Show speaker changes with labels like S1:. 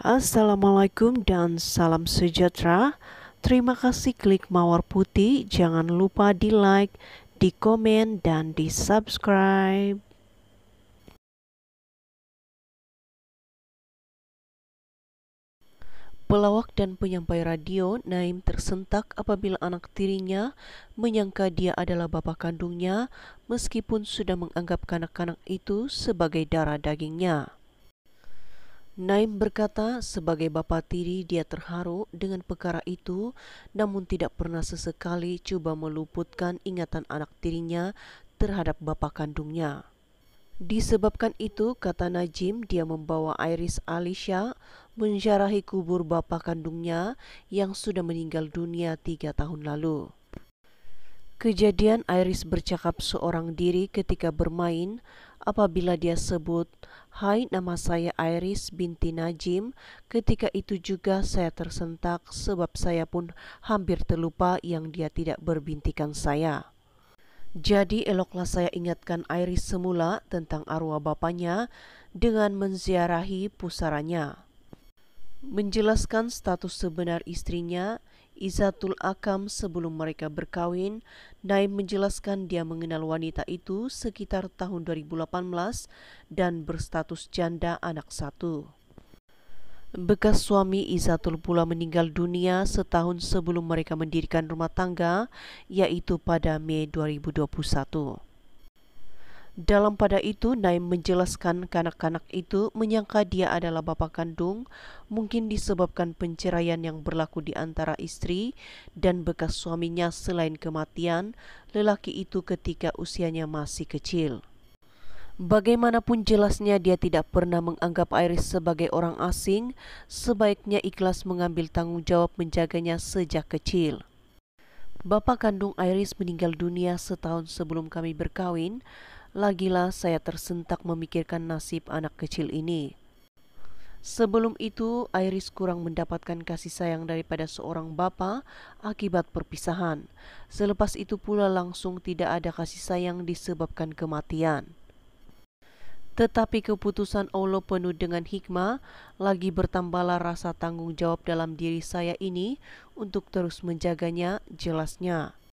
S1: Assalamualaikum dan salam sejahtera. Terima kasih klik mawar putih. Jangan lupa di like, di komen, dan di subscribe. Pelawak dan penyampai radio, Naim tersentak apabila anak tirinya menyangka dia adalah bapak kandungnya meskipun sudah menganggap kanak-kanak itu sebagai darah dagingnya. Naim berkata, sebagai bapa tiri dia terharu dengan perkara itu, namun tidak pernah sesekali cuba meluputkan ingatan anak tirinya terhadap bapa kandungnya. Disebabkan itu, kata Najim, dia membawa Iris Alicia menjarahi kubur bapa kandungnya yang sudah meninggal dunia tiga tahun lalu. Kejadian Iris bercakap seorang diri ketika bermain apabila dia sebut, Hai nama saya Iris binti Najim, ketika itu juga saya tersentak sebab saya pun hampir terlupa yang dia tidak berbintikan saya. Jadi eloklah saya ingatkan Iris semula tentang arwah bapaknya dengan menziarahi pusaranya menjelaskan status sebenar istrinya Izatul Akam sebelum mereka berkahwin, Naim menjelaskan dia mengenal wanita itu sekitar tahun 2018 dan berstatus janda anak satu. Bekas suami Izatul pula meninggal dunia setahun sebelum mereka mendirikan rumah tangga, yaitu pada Mei 2021. Dalam pada itu, Naim menjelaskan kanak-kanak itu menyangka dia adalah bapak kandung, mungkin disebabkan penceraian yang berlaku di antara istri dan bekas suaminya selain kematian, lelaki itu ketika usianya masih kecil. Bagaimanapun jelasnya dia tidak pernah menganggap Iris sebagai orang asing, sebaiknya ikhlas mengambil tanggung jawab menjaganya sejak kecil. Bapak kandung Iris meninggal dunia setahun sebelum kami berkawin, Lagilah saya tersentak memikirkan nasib anak kecil ini. Sebelum itu, Iris kurang mendapatkan kasih sayang daripada seorang bapa akibat perpisahan. Selepas itu pula langsung tidak ada kasih sayang disebabkan kematian. Tetapi keputusan Allah penuh dengan hikmah, lagi bertambahlah rasa tanggung jawab dalam diri saya ini untuk terus menjaganya jelasnya.